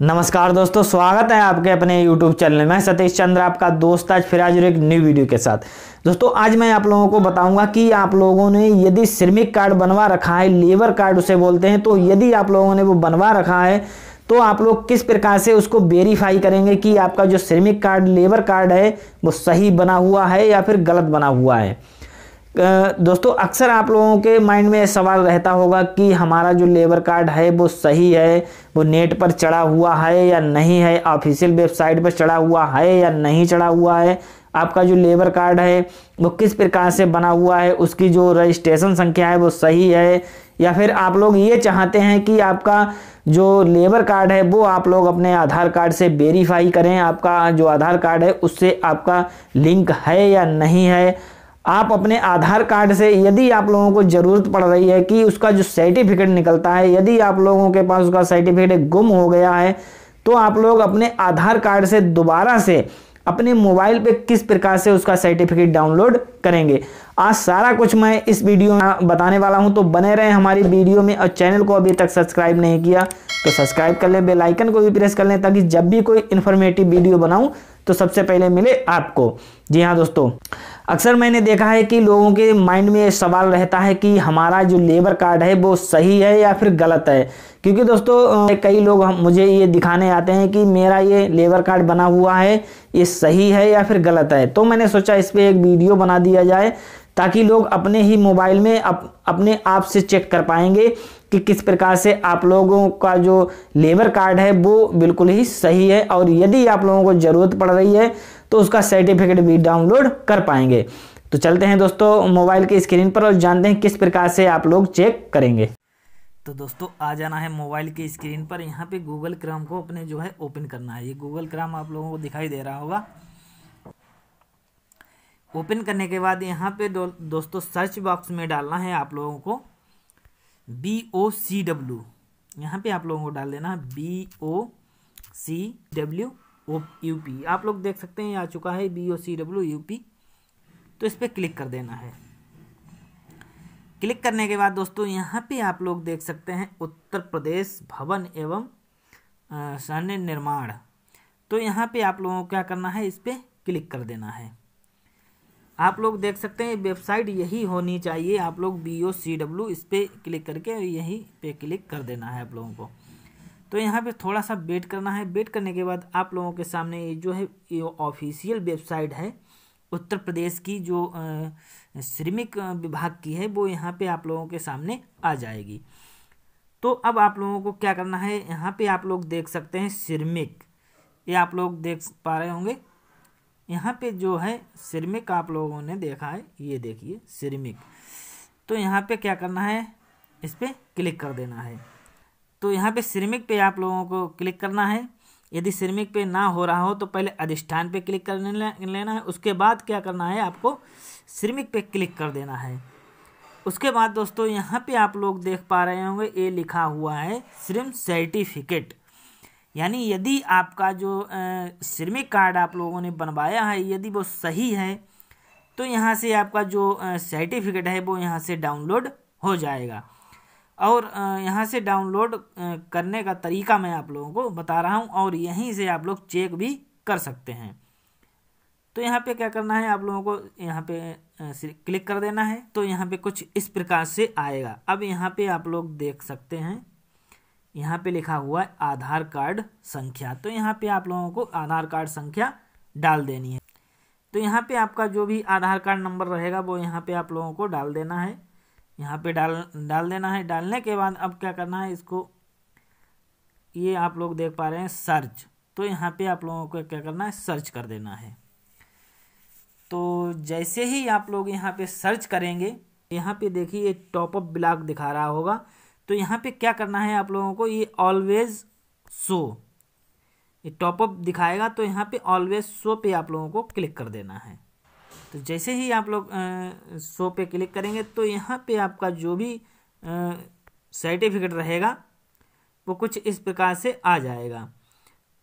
नमस्कार दोस्तों स्वागत है आपके अपने YouTube चैनल में सतीश चंद्र आपका दोस्त आज फिर आज एक न्यू वीडियो के साथ दोस्तों आज मैं आप लोगों को बताऊंगा कि आप लोगों ने यदि श्रमिक कार्ड बनवा रखा है लेबर कार्ड उसे बोलते हैं तो यदि आप लोगों ने वो बनवा रखा है तो आप लोग किस प्रकार से उसको वेरीफाई करेंगे कि आपका जो श्रमिक कार्ड लेबर कार्ड है वो सही बना हुआ है या फिर गलत बना हुआ है दोस्तों अक्सर आप लोगों के माइंड में सवाल रहता होगा कि हमारा जो लेबर कार्ड है वो सही है वो नेट पर चढ़ा हुआ है या नहीं है ऑफिशियल वेबसाइट पर चढ़ा हुआ है या नहीं चढ़ा हुआ है आपका जो लेबर कार्ड है वो किस प्रकार से बना हुआ है उसकी जो रजिस्ट्रेशन संख्या है वो सही है या फिर आप लोग ये चाहते हैं कि आपका जो लेबर कार्ड है वो आप लोग अपने आधार कार्ड से वेरीफाई करें आपका जो आधार कार्ड है उससे आपका लिंक है या नहीं है आप अपने आधार कार्ड से यदि आप लोगों को ज़रूरत पड़ रही है कि उसका जो सर्टिफिकेट निकलता है यदि आप लोगों के पास उसका सर्टिफिकेट गुम हो गया है तो आप लोग अपने आधार कार्ड से दोबारा से अपने मोबाइल पे किस प्रकार से उसका सर्टिफिकेट डाउनलोड करेंगे आज सारा कुछ मैं इस वीडियो में बताने वाला हूं तो बने रहें हमारी वीडियो में और चैनल को अभी तक सब्सक्राइब नहीं किया तो सब्सक्राइब कर लें बेलाइकन को भी प्रेस कर लें ताकि जब भी कोई इन्फॉर्मेटिव वीडियो बनाऊं तो सबसे पहले मिले आपको जी हाँ दोस्तों अक्सर मैंने देखा है कि लोगों के माइंड में सवाल रहता है कि हमारा जो लेबर कार्ड है वो सही है या फिर गलत है क्योंकि दोस्तों कई लोग हम मुझे ये दिखाने आते हैं कि मेरा ये लेबर कार्ड बना हुआ है ये सही है या फिर गलत है तो मैंने सोचा इस पर एक वीडियो बना दिया जाए ताकि लोग अपने ही मोबाइल में अप, अपने आप से चेक कर पाएंगे कि किस प्रकार से आप लोगों का जो लेबर कार्ड है वो बिल्कुल ही सही है और यदि आप लोगों को ज़रूरत पड़ रही है तो उसका सर्टिफिकेट भी डाउनलोड कर पाएंगे तो चलते हैं दोस्तों मोबाइल की स्क्रीन पर और जानते हैं किस प्रकार से आप लोग चेक करेंगे तो दोस्तों आ जाना है मोबाइल की स्क्रीन पर यहाँ पे गूगल क्राम को अपने जो है ओपन करना है ये गूगल क्राम आप लोगों को दिखाई दे रहा होगा ओपन करने के बाद यहाँ पे दो, दोस्तों सर्च बॉक्स में डालना है आप लोगों को बी ओ सी डब्ल्यू यहाँ पे आप लोगों को डाल देना है B O C W O UP आप लोग देख सकते हैं आ चुका है B O C W UP तो इस पर क्लिक कर देना है क्लिक करने के बाद दोस्तों यहाँ पे आप लोग देख सकते हैं उत्तर प्रदेश भवन एवं सैन्य निर्माण तो यहाँ पे आप लोगों को क्या करना है इस पर क्लिक कर देना है आप लोग देख सकते हैं वेबसाइट यही होनी चाहिए आप लोग बी ओ सी डब्ल्यू इस पर क्लिक करके यही पे क्लिक कर देना है आप लोगों को तो यहाँ पे थोड़ा सा वेट करना है वेट करने के बाद आप लोगों के सामने ये जो है ये ऑफिशियल वेबसाइट है उत्तर प्रदेश की जो श्रमिक विभाग की है वो यहाँ पे आप लोगों के सामने आ जाएगी तो अब आप लोगों को क्या करना है यहाँ पे आप लोग देख सकते हैं श्रमिक ये आप लोग देख पा रहे होंगे यहाँ पे जो है श्रमिक आप लोगों ने देखा है ये देखिए श्रमिक तो यहाँ पे क्या करना है इस पर क्लिक कर देना है तो यहाँ पे सिरमिक पे आप लोगों को क्लिक करना है यदि सिरमिक पे ना हो रहा हो तो पहले अधिष्ठान पे क्लिक कर लेना है उसके बाद क्या करना है आपको सिरमिक पे क्लिक कर देना है उसके बाद दोस्तों यहाँ पे आप लोग देख पा रहे होंगे ये लिखा हुआ है सिरम सर्टिफिकेट यानी यदि आपका जो सिरमिक कार्ड आप लोगों ने बनवाया है यदि वो सही है तो यहाँ से आपका जो सर्टिफिकेट है वो यहाँ से डाउनलोड हो जाएगा और यहाँ से डाउनलोड करने का तरीका मैं आप लोगों को बता रहा हूँ और यहीं से आप लोग चेक भी कर सकते हैं तो यहाँ पे क्या करना है आप लोगों को यहाँ पे क्लिक कर देना है तो यहाँ पे कुछ इस प्रकार से आएगा अब यहाँ पे आप लोग देख सकते हैं यहाँ पे लिखा हुआ है आधार कार्ड संख्या तो यहाँ पे आप लोगों को आधार कार्ड संख्या डाल देनी है तो यहाँ पे आपका जो भी आधार कार्ड नंबर रहेगा वो यहाँ पे आप लोगों को डाल देना है यहाँ पे डाल डाल देना है डालने के बाद अब क्या करना है इसको ये आप लोग देख पा रहे हैं सर्च तो यहाँ पे आप लोगों को क्या करना है सर्च कर देना है तो जैसे ही आप लोग यहाँ पे सर्च करेंगे यहाँ पे देखिए ये टॉपअप ब्लॉक दिखा रहा होगा तो यहाँ पे क्या करना है आप लोगों को ये ऑलवेज शो ये टॉपअप दिखाएगा तो यहाँ पे ऑलवेज शो पे आप लोगों को क्लिक कर देना है तो जैसे ही आप लोग शो पे क्लिक करेंगे तो यहाँ पे आपका जो भी सर्टिफिकेट रहेगा वो कुछ इस प्रकार से आ जाएगा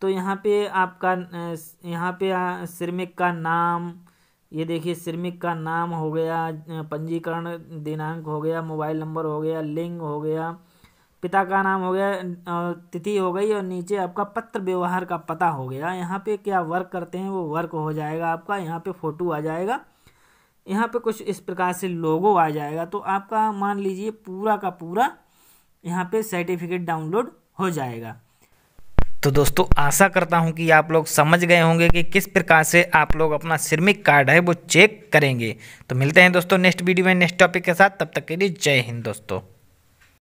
तो यहाँ पे आपका यहाँ पे श्रमिक का नाम ये देखिए श्रमिक का नाम हो गया पंजीकरण दिनांक हो गया मोबाइल नंबर हो गया लिंग हो गया पिता का नाम हो गया तिथि हो गई और नीचे आपका पत्र व्यवहार का पता हो गया यहाँ पे क्या वर्क करते हैं वो वर्क हो जाएगा आपका यहाँ पे फ़ोटो आ जाएगा यहाँ पे कुछ इस प्रकार से लोगो आ जाएगा तो आपका मान लीजिए पूरा का पूरा यहाँ पे सर्टिफिकेट डाउनलोड हो जाएगा तो दोस्तों आशा करता हूं कि आप लोग समझ गए होंगे कि किस प्रकार से आप लोग अपना सिरमिक कार्ड है वो चेक करेंगे तो मिलते हैं दोस्तों नेक्स्ट वीडियो में नेक्स्ट टॉपिक के साथ तब तक के लिए जय हिंद दोस्तों